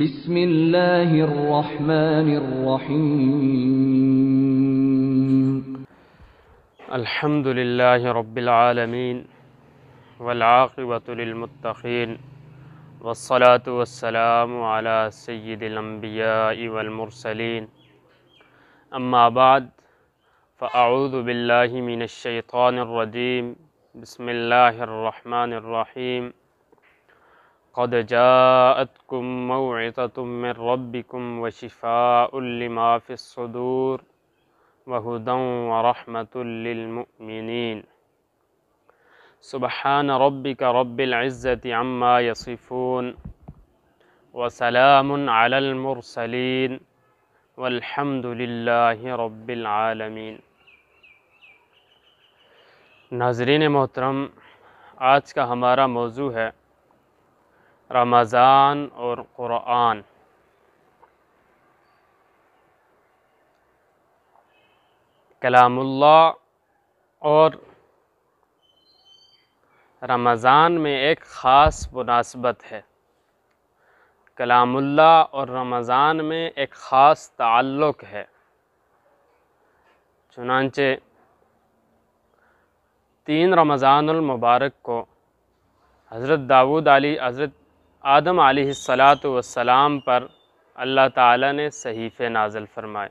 بسم الله الرحمن الرحيم الحمد لله رب العالمين والعاقبة للمتقين والصلاة والسلام على سيد الأنبياء والمرسلين أما بعد فأعوذ بالله من الشيطان الرجيم بسم الله الرحمن الرحيم قد جاءتكم موعظة من ربكم وشفاء لما في الصدور وهدى ورحمة للمؤمنين سبحان ربك رب العزة عما يصفون وسلام على المرسلين والحمد لله رب العالمين नाजरीन मोहतरम आज का हमारा मौजू है रमज़ान और क़ुरान कलामुल्लाह और रमज़ान में एक ख़ास मुनासबत है कलामुल्लाह और रमज़ान में एक ख़ास ताल्लुक़ है चुनानचे तीन रमज़ान मुबारक को हज़रत दाऊद अली हज़रत आदम आलत वसलाम पर अल्लाह ताला ने सहीफ़े नाजल फरमाए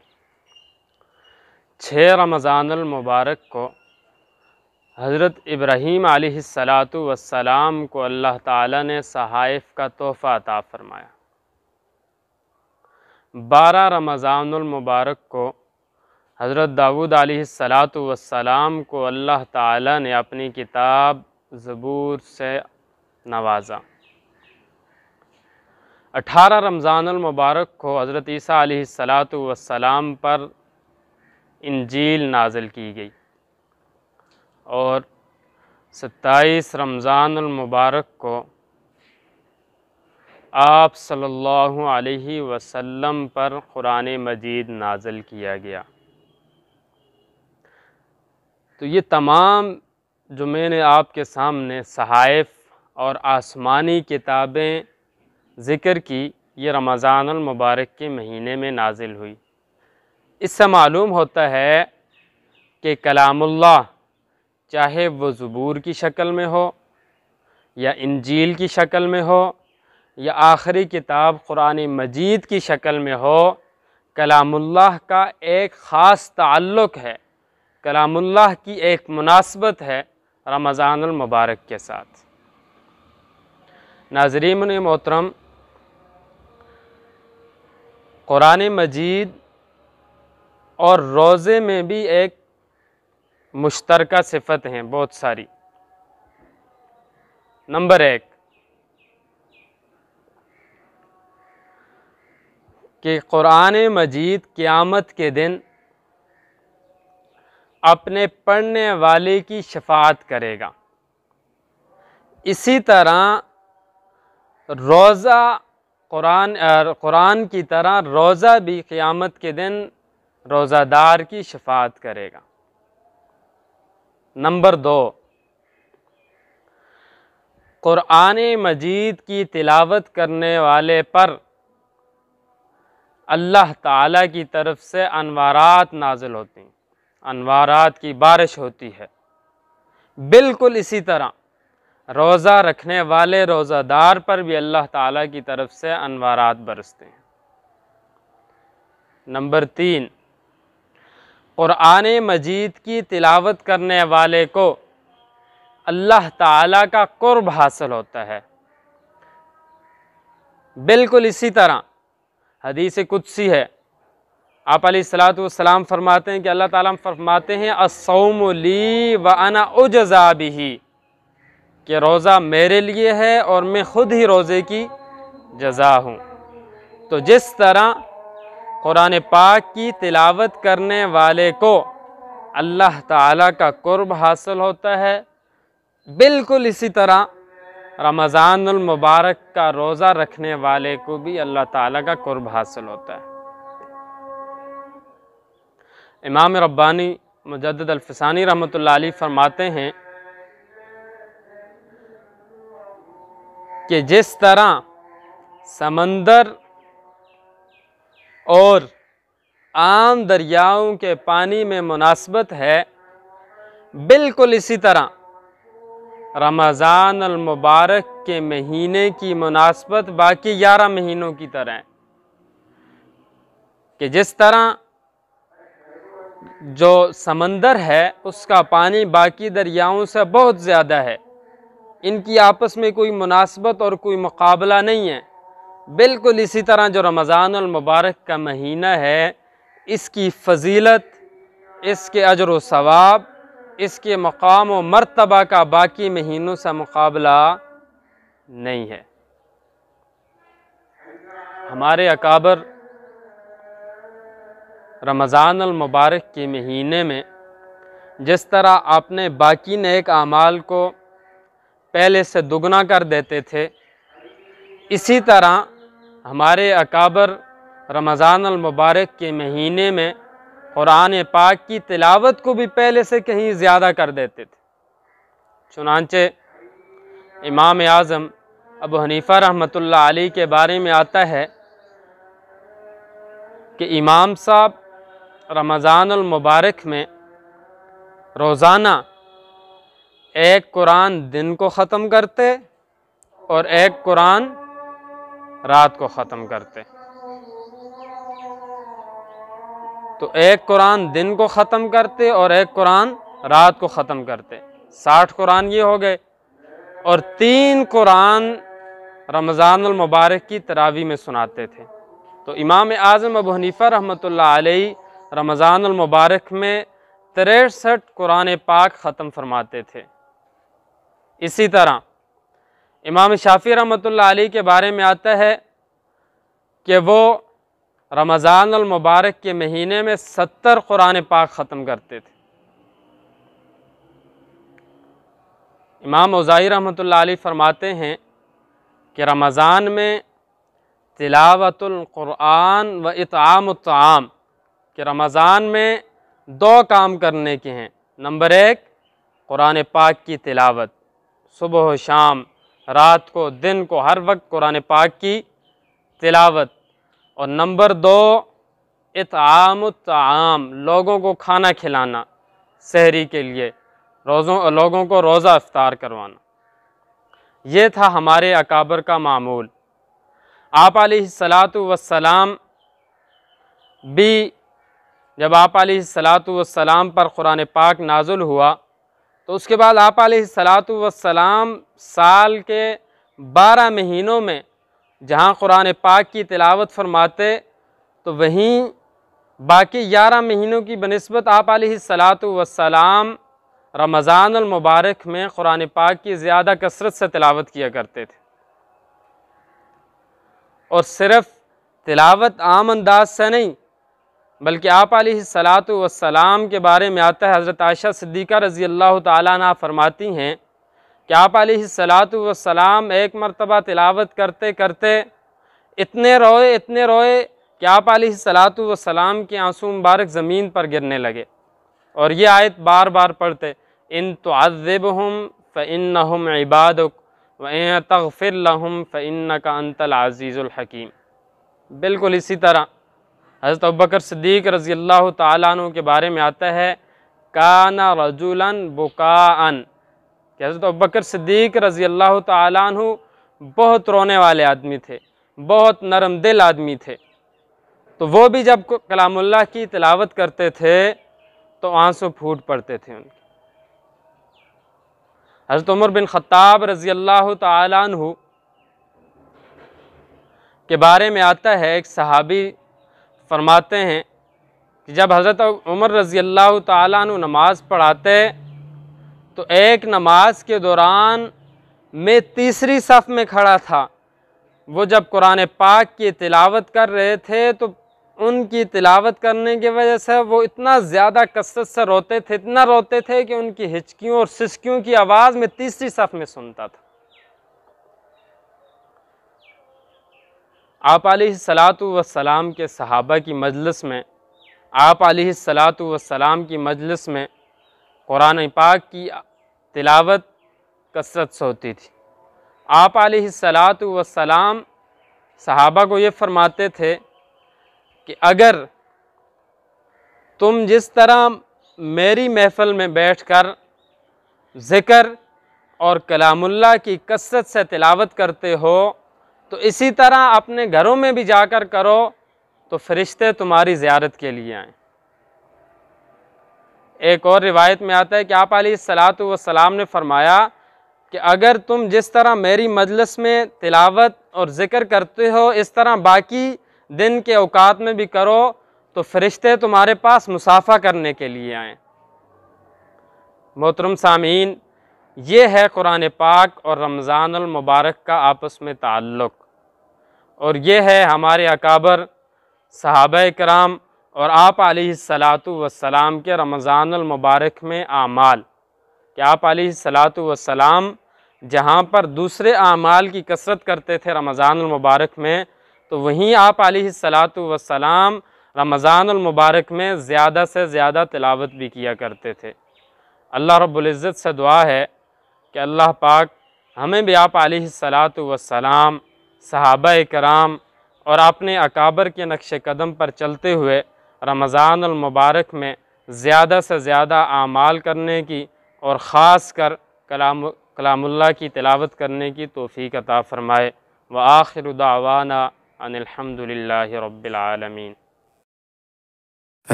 छः रमज़ानमबारक को हज़रत इब्राहीम आलत वसलाम को अल्लाह ताला ने सहाइफ़ का तोहफ़ा अता फ़रमाया बारह रमज़ानमबारक को हज़रत दाऊद सलात वसलाम को अल्लाह ताला ने अपनी किताब ज़बूर से नवाजा अठारह रमज़ानमबारक को हज़रत ईसा वसलाम पर इंजील नाजिल की गई और सत्ताईस रमज़ानमबारक को आप सल्लल्लाहु अलैहि वसल्लम पर क़ुरान मजीद नाजिल किया गया तो ये तमाम जो मैंने आपके सामने सहाइफ़ और आसमानी किताबें ज़िक्र की ये रमज़ानमबारक के महीने में नाजिल हुई इससे मालूम होता है कि कलामुल्ला चाहे वो ज़बूर की शक्ल में हो या इंजील की शक्ल में हो या आखिरी किताब क़ुरान मजीद की शक्ल में हो कलामुल्लाह का एक ख़ास ताल्लुक़ है कलामुल्लाह की एक मुनासबत है रमज़ानमबारक के साथ नाजरीन मोहतरम क़ुरान मजीद और रोज़े में भी एक मुश्तरक सिफत हैं बहुत सारी नंबर एक कि क़ुरान मजीद क़्यामत के दिन अपने पढ़ने वाले की शफात करेगा इसी तरह रोज़ा कुरान कुरान की तरह रोज़ा भी क़ियामत के दिन रोज़ादार की शफात करेगा नंबर दो क़ुरान मजीद की तिलावत करने वाले पर अल्लाह ताला की तरफ से अनवारात नाजिल होती अनवारात की बारिश होती है बिल्कुल इसी तरह रोज़ा रखने वाले रोज़ादार पर भी अल्लाह ताला की तरफ से अनवारात बरसते हैं नंबर तीन क़ुरान मजीद की तिलावत करने वाले को अल्लाह ताला का क़ुर्ब हासिल होता है बिल्कुल इसी तरह हदीस कुदसी है आप सलाम फरमाते हैं कि अल्लाह ताला फरमाते हैं असोमली व अना उजजा भी कि रोज़ा मेरे लिए है और मैं ख़ुद ही रोज़े की जजा हूँ तो जिस तरह क़ुरान पाक की तिलावत करने वाले को अल्लाह ताला का कुर्ब हासिल होता है बिल्कुल इसी तरह रमज़ानमबारक का रोज़ा रखने वाले को भी अल्लाह ताला का कुर्ब हासिल होता है इमाम रब्बानी मुजद्दद अल्फसानी रहमत ला फरमाते हैं कि जिस तरह समंदर और आम दरियाओं के पानी में मुनासबत है बिल्कुल इसी तरह रमज़ान मुबारक के महीने की मुनासबत बाकी ग्यारह महीनों की तरह है कि जिस तरह जो समंदर है उसका पानी बाकी दरियाओं से बहुत ज़्यादा है इनकी आपस में कोई मुनासबत और कोई मुकाबला नहीं है बिल्कुल इसी तरह जो रमज़ान मुबारक का महीना है इसकी फजीलत इसके अजर व सवाब इसके मकाम व मरतबा का बाकी महीनों से मुकाबला नहीं है हमारे अकाबर रमज़ान मुबारक के महीने में जिस तरह आपने बाकी नेक आमाल को पहले से दुगना कर देते थे इसी तरह हमारे अकाबर रमज़ान मुबारक के महीने में कुरान पाक की तिलावत को भी पहले से कहीं ज़्यादा कर देते थे चुनाचे इमाम आज़म अबू हनीफ़ा रहमतुल्लाह अली के बारे में आता है कि इमाम साहब रमज़ान मुबारक में रोज़ाना एक कुरान दिन को ख़त्म करते और एक कुरान रात को ख़त्म करते तो एक कुरान दिन को ख़त्म करते और एक कुरान रात को ख़त्म करते साठ कुरान ये हो गए और तीन कुरान रमज़ान मुबारक की तरावी में सुनाते थे तो इमाम आज़म अबू हनीफ़ा रहमत रमज़ान मुबारक में तिरसठ कुरान पाक ख़त्म फरमाते थे इसी तरह इमाम शाफी रमत आली के बारे में आता है कि वो रमज़ान मुबारक के महीने में सत्तर कुरान पाक ख़त्म करते थे इमाम उज़ाई रहमत आली फरमाते हैं कि रमज़ान में तिलावतुल्क़ुरान व इताम कि रमज़ान में दो काम करने के हैं नंबर एक कुरान पाक की तिलावत सुबह शाम रात को दिन को हर वक्त कुरान पाक की तिलावत और नंबर दो इताम लोगों को खाना खिलाना शहरी के लिए रोज़ों लोगों को रोज़ा अफ्तार करवाना ये था हमारे अकाबर का मामूल आप सलात वसलाम भी जब आप सलात वसलाम पर क़ुरान पाक नाजुल हुआ तो उसके बाद आप सलात वसलाम साल के बारह महीनों में जहाँ क़ुरान पाक की तिलावत फरमाते तो वहीं बाकी ग्यारह महीनों की बनस्बत आप सलात वसलाम रमज़ान मुबारक में क़ुरान पाक की ज़्यादा कसरत से तिलावत किया करते थे और सिर्फ़ तिलावत आम अंदाज से नहीं बल्कि आप सलात वसलाम के बारे में आता है हज़रत आयशा सिद्दीक़ा रज़ी अल्लाह ताली फरमाती हैं कि आप सलात वसलाम एक मरतबा तिलावत करते करते इतने रोए इतने रोए कि आप सलात वसलाम के आंसू मुबारक ज़मीन पर गिरने लगे और ये आयत बार बार पढ़ते इन तो अज़ब हम फ़िन हम इबाद व तगफ़िर लहम फ़िन का अंतल आज़ीज़ुल हकीम बिल्कुल इसी तरह हज़रत अबकर सदीक रज़ी अल्लाह तु के बारे में आता है काना रजुलन बुका कि हज़रत अबकर सदीक रज़ी अल्लाह तु बहुत रोने वाले आदमी थे बहुत नरम दिल आदमी थे तो वो भी जब कलामुल्ला की तलावत करते थे तो आंसू फूट पड़ते थे उनके हज़रत उमर बिन ख़त्ताब रज़ी अल्लाह तु के बारे में आता है एक सहाबी फरमाते हैं कि जब हज़रत उमर रज़ी अल्लाह तु नमाज़ पढ़ाते तो एक नमाज के दौरान मैं तीसरी सफ़ में खड़ा था वो जब कुरान पाक की तिलावत कर रहे थे तो उनकी तिलावत करने की वजह से वो इतना ज़्यादा कसरत से रोते थे इतना रोते थे कि उनकी हिचकियों और सिसकियों की आवाज़ में तीसरी सफ़ में सुनता था आप सलात वसलाम के सहाबा की मजलिस में आप सलात वसलाम की मजलिस में कुरान पाक की तिलावत कसरत से होती थी आप सलात सहाबा को ये फरमाते थे कि अगर तुम जिस तरह मेरी महफ़ल में बैठकर ज़िक्र और कलामुल्ला की कसरत से तिलावत करते हो तो इसी तरह अपने घरों में भी जाकर करो तो फरिश्ते तुम्हारी ज़्यारत के लिए आएँ एक और रिवायत में आता है कि आप सलात वसलाम ने फरमाया कि अगर तुम जिस तरह मेरी मजलस में तिलावत और ज़िक्र करते हो इस तरह बाकी दिन के अवकात में भी करो तो फरिश्ते तुम्हारे पास मुसाफा करने के लिए आएँ मोहतरम सामीन ये है कुरान पाक और रमज़ान मुबारक का आपस में ताल्लुक़ और ये है हमारे अकाबर साहब कराम और आप सलातु वसलाम के रमज़ानमबारक में आमाल कि आप सलात वसलाम जहाँ पर दूसरे आमाल की कसरत करते थे रमज़ानमबारक में तो वहीं आप सलात वसलाम रमज़ानमबारक में ज़्यादा से ज़्यादा तिलावत भी किया करते थे अल्लाह रब्ज़त से दुआ है कि अल्लाह पाक हमें भी आप सलात वसलाम सहाबा कराम और आपने अकाबर के नक्श कदम पर चलते हुए रमज़ानमबारक में ज़्यादा से ज़्यादा आमाल करने की और ख़ास कर कलाम कलामुल्ला की तिलावत करने की तोफ़ी अता फ़रमाए व आखिर दावाना अनिलहमदिल्ला रबालमीन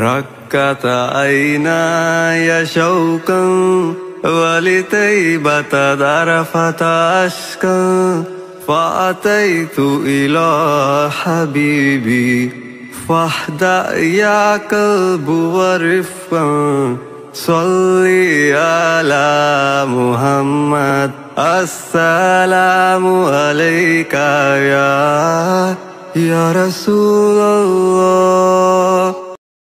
ركت عيناي شوقا ولتيبة ذرفت عشقا فأتيت إلى حبيبي فاهدأ يا قلب ورفقا صلي على محمد السلام عليك يا يا رسول الله